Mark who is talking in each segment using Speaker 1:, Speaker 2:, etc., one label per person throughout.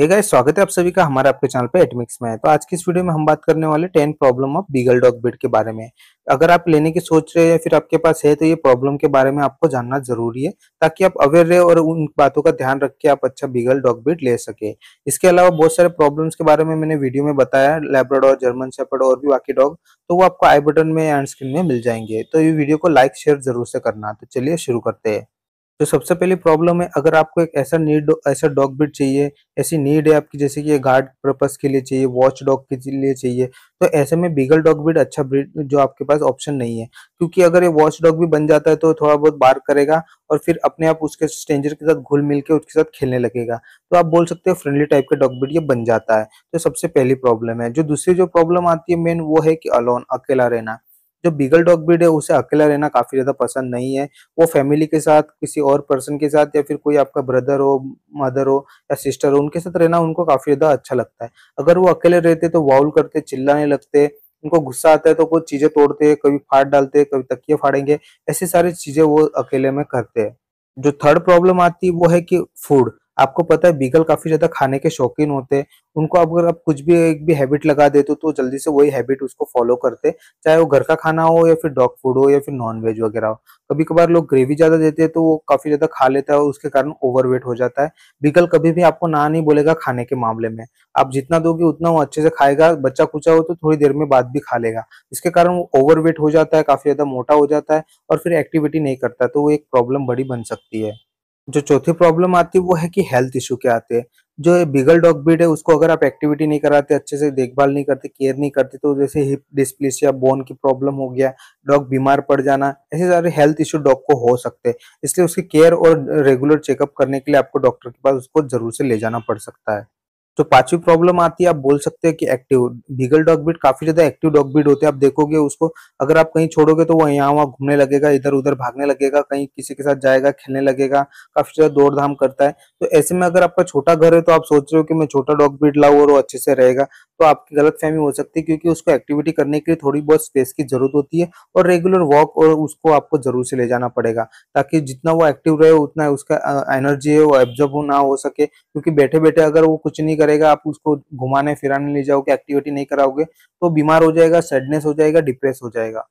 Speaker 1: hey guys स्वागत है आप सभी का हमारे आपके चैनल पे एटमिक्स में तो आज की इस वीडियो में हम बात करने वाले ten problem of beagle dog bed के बारे में अगर आप लेने की सोच रहे हैं या फिर आपके पास है तो ये प्रॉब्लम के बारे में आपको जानना जरूरी है ताकि आप अवेयर रहे और उन बातों का ध्यान रख के आप अच्छा बीगल डॉग बेड ले सके इसके अलावा बहुत सारे प्रॉब्लम्स के बारे में मैंने वीडियो में बताया और जर्मन सेपर्ड और भी बाकी डॉग तो वो आपको आई बटन में एंड स्क्रीन में मिल जाएंगे तो ये वीडियो को लाइक शेयर जरूर से करना तो चलिए शुरू करते हैं तो सबसे पहली प्रॉब्लम है अगर आपको एक ऐसा नीड ऐसा डॉग बिट चाहिए ऐसी नीड है आपकी जैसे कि गार्ड पर्पस के लिए चाहिए वॉच डॉग के लिए चाहिए तो ऐसे में बिगल डॉग बिट अच्छा ब्रिड जो आपके पास ऑप्शन नहीं है क्योंकि अगर ये वॉच डॉग भी बन जाता है तो थोड़ा बहुत बार करेगा और फिर अपने आप उसके स्ट्रेंजर के साथ घुल मिल के उसके साथ खेलने लगेगा तो आप बोल सकते हो फ्रेंडली टाइप का डॉग बिट ये बन जाता है तो सबसे पहली प्रॉब्लम है जो दूसरी जो प्रॉब्लम आती है मेन वो है कि अलोन अकेला रहना जो बीगल डॉग ब्रीड है उसे अकेला रहना काफ़ी ज़्यादा पसंद नहीं है वो फैमिली के साथ किसी और पर्सन के साथ या फिर कोई आपका ब्रदर हो मदर हो या सिस्टर हो उनके साथ रहना उनको काफ़ी ज़्यादा अच्छा लगता है अगर वो अकेले रहते तो वाउल करते चिल्लाने लगते उनको गुस्सा आता है तो कुछ चीज़ें तोड़ते हैं कभी फाड़ डालते हैं कभी तकिए फाड़ेंगे ऐसी सारी चीज़ें वो अकेले में करते हैं जो थर्ड प्रॉब्लम आती है वो है कि फूड आपको पता है बीगल काफी ज्यादा खाने के शौकीन होते हैं उनको अगर आप कुछ भी एक भी हैबिट लगा देते हो तो जल्दी से वही हैबिट उसको फॉलो करते चाहे वो घर का खाना हो या फिर डॉग फूड हो या फिर नॉन वेज वगैरह हो कभी कभार लोग ग्रेवी ज्यादा देते हैं तो वो काफी ज्यादा खा लेता है और उसके कारण ओवरवेट हो जाता है बीगल कभी भी आपको ना नहीं बोलेगा खाने के मामले में आप जितना दोगे उतना वो अच्छे से खाएगा बच्चा कुचा हो तो थोड़ी देर में बाद भी खा लेगा इसके कारण वो ओवरवेट हो जाता है काफी ज्यादा मोटा हो जाता है और फिर एक्टिविटी नहीं करता तो वो एक प्रॉब्लम बड़ी बन सकती है जो चौथी प्रॉब्लम आती है वो है कि हेल्थ इशू के आते हैं जो बिगल डॉग ब्रीड है उसको अगर आप एक्टिविटी नहीं कराते अच्छे से देखभाल नहीं करते केयर नहीं करते तो जैसे हिप डिस्प्लेस या बोन की प्रॉब्लम हो गया डॉग बीमार पड़ जाना ऐसे सारे हेल्थ इशू डॉग को हो सकते हैं इसलिए उसकी केयर और रेगुलर चेकअप करने के लिए आपको डॉक्टर के पास उसको जरूर से ले जाना पड़ सकता है तो पांचवी प्रॉब्लम आती है आप बोल सकते हैं कि एक्टिव बीगल डॉग बीट काफी ज्यादा एक्टिव डॉग बीट होते हैं आप देखोगे उसको अगर आप कहीं छोड़ोगे तो वो यहाँ वहाँ घूमने लगेगा इधर उधर भागने लगेगा कहीं किसी के साथ जाएगा खेलने लगेगा काफी ज्यादा दौड़ धाम करता है तो ऐसे में अगर आपका छोटा घर है तो आप सोच रहे हो कि मैं छोटा डॉग बीट लाऊ और वो अच्छे से रहेगा तो आपकी गलत फहमी हो सकती है क्योंकि उसको एक्टिविटी करने के लिए थोड़ी बहुत स्पेस की जरूरत होती है और रेगुलर वॉक और उसको आपको जरूर से ले जाना पड़ेगा ताकि जितना वो एक्टिव रहे उतना उसका एनर्जी है वो एब्जॉर्ब ना हो सके क्योंकि बैठे बैठे अगर वो कुछ नहीं करेगा आप उसको घुमाने फिराने ले जाओगे एक्टिविटी नहीं कराओगे तो बीमार हो जाएगा सैडनेस हो जाएगा डिप्रेस हो जाएगा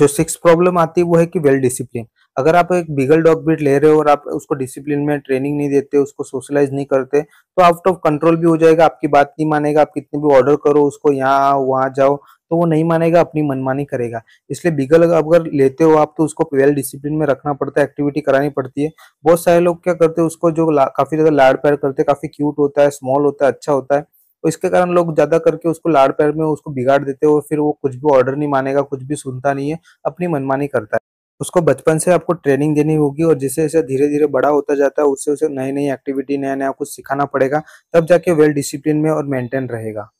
Speaker 1: जो सिक्स प्रॉब्लम आती है वो है कि वेल डिसिप्लिन अगर आप एक बिगल डॉग ब्रीड ले रहे हो और आप उसको डिसिप्लिन में ट्रेनिंग नहीं देते उसको सोशलाइज नहीं करते तो आउट ऑफ कंट्रोल भी हो जाएगा आपकी बात नहीं मानेगा आप कितने भी ऑर्डर करो उसको यहाँ वहाँ जाओ तो वो नहीं मानेगा अपनी मनमानी करेगा इसलिए बिगल अगर लेते हो आप तो उसको वेल डिसिप्लिन में रखना पड़ता है एक्टिविटी करानी पड़ती है बहुत सारे लोग क्या करते हैं उसको जो काफी ज्यादा लाड़ प्यार करते हैं काफी क्यूट होता है स्मॉल होता है अच्छा होता है तो इसके कारण लोग ज्यादा करके उसको लाड़ पैर में उसको बिगाड़ देते हैं और फिर वो कुछ भी ऑर्डर नहीं मानेगा कुछ भी सुनता नहीं है अपनी मनमानी करता है उसको बचपन से आपको ट्रेनिंग देनी होगी और जैसे जैसे धीरे धीरे बड़ा होता जाता है उससे उसे नई नई एक्टिविटी नया नया कुछ सिखाना पड़ेगा तब जाके वेल डिसिप्लिन में और मेंटेन रहेगा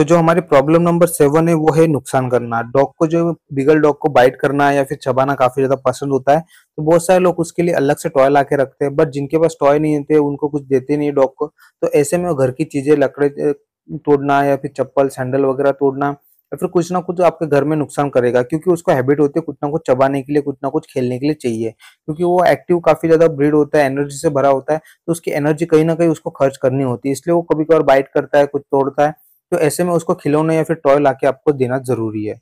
Speaker 1: तो जो हमारी प्रॉब्लम नंबर सेवन है वो है नुकसान करना डॉग को जो बिगल डॉग को बाइट करना या फिर चबाना काफी ज्यादा पसंद होता है तो बहुत सारे लोग उसके लिए अलग से टॉय ला के रखते हैं बट जिनके पास टॉय नहीं होते उनको कुछ देते नहीं डॉग को तो ऐसे में वो घर की चीजें लकड़े तोड़ना या फिर चप्पल सैंडल वगैरह तोड़ना या फिर कुछ ना कुछ आपके घर में नुकसान करेगा क्योंकि उसको हैबिट होती है कुछ ना कुछ चबाने के लिए कुछ ना कुछ खेलने के लिए चाहिए क्योंकि वो एक्टिव काफी ज्यादा ब्रीड होता है एनर्जी से भरा होता है तो उसकी एनर्जी कहीं ना कहीं उसको खर्च करनी होती है इसलिए वो कभी कभार बाइट करता है कुछ तोड़ता है तो ऐसे में उसको खिलौना या फिर टॉय लाके आपको देना जरूरी है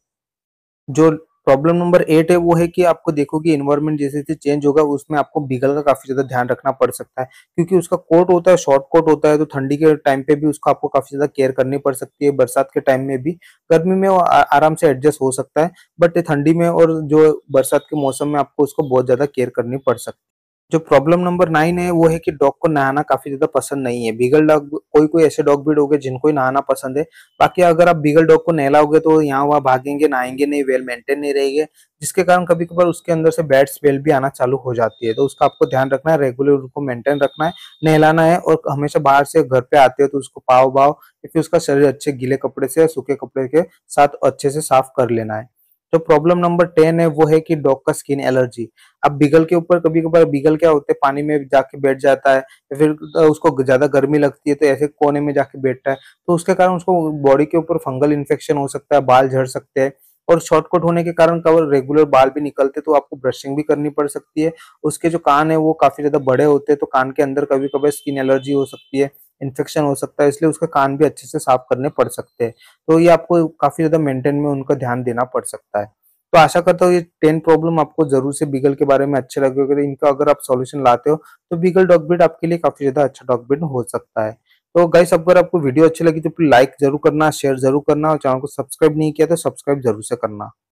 Speaker 1: जो प्रॉब्लम नंबर एट है वो है कि आपको देखो कि इन्वायरमेंट जैसे जैसे चेंज होगा उसमें आपको बीगल का काफी ज्यादा ध्यान रखना पड़ सकता है क्योंकि उसका कोट होता है शॉर्ट कोट होता है तो ठंडी के टाइम पे भी उसको आपको काफी ज्यादा केयर करनी पड़ सकती है बरसात के टाइम में भी गर्मी में वो आराम से एडजस्ट हो सकता है बट ठंडी में और जो बरसात के मौसम में आपको उसको बहुत ज्यादा केयर करनी पड़ सकती है जो प्रॉब्लम नंबर नाइन है वो है कि डॉग को नहाना काफी ज्यादा पसंद नहीं है बिगल डॉग कोई कोई ऐसे डॉग भी डोगे जिनको जिनको नहाना पसंद है बाकी अगर आप बिगल डॉग को नहलाओगे तो यहाँ वहाँ भागेंगे नहाएंगे नहीं वेल मेंटेन नहीं रहेंगे जिसके कारण कभी कभार उसके अंदर से बैड स्मेल भी आना चालू हो जाती है तो उसका आपको ध्यान रखना है रेगुलर उनको मेंटेन रखना है नहलाना है और हमेशा बाहर से घर पे आते हो तो उसको पाव भाव या फिर उसका शरीर अच्छे गीले कपड़े से सूखे कपड़े के साथ अच्छे से साफ कर लेना है जो प्रॉब्लम नंबर टेन है वो है कि डॉग का स्किन एलर्जी अब बिगल के ऊपर कभी कभार बिगल क्या होते हैं पानी में जाके बैठ जाता है या फिर उसको ज्यादा गर्मी लगती है तो ऐसे कोने में जाके बैठता है तो उसके कारण उसको बॉडी के ऊपर फंगल इन्फेक्शन हो सकता है बाल झड़ सकते हैं और शॉर्टकट होने के कारण कवर रेगुलर बाल भी निकलते तो आपको ब्रशिंग भी करनी पड़ सकती है उसके जो कान है वो काफी ज्यादा बड़े होते हैं तो कान के अंदर कभी कभी स्किन एलर्जी हो सकती है इन्फेक्शन हो सकता है इसलिए उसके कान भी अच्छे से साफ करने पड़ सकते हैं तो ये आपको काफी ज्यादा मेंटेन में उनका ध्यान देना पड़ सकता है तो आशा करता हूँ ये टेन प्रॉब्लम आपको जरूर से बीगल के बारे में अच्छे लगे इनका अगर आप सॉल्यूशन लाते हो तो बीगल डॉग आपके लिए काफी ज्यादा अच्छा डॉग हो सकता है तो गाइस अगर आपको वीडियो अच्छी लगी तो लाइक जरूर करना शेयर जरूर करना और चैनल को सब्सक्राइब नहीं किया तो सब्सक्राइब जरूर से करना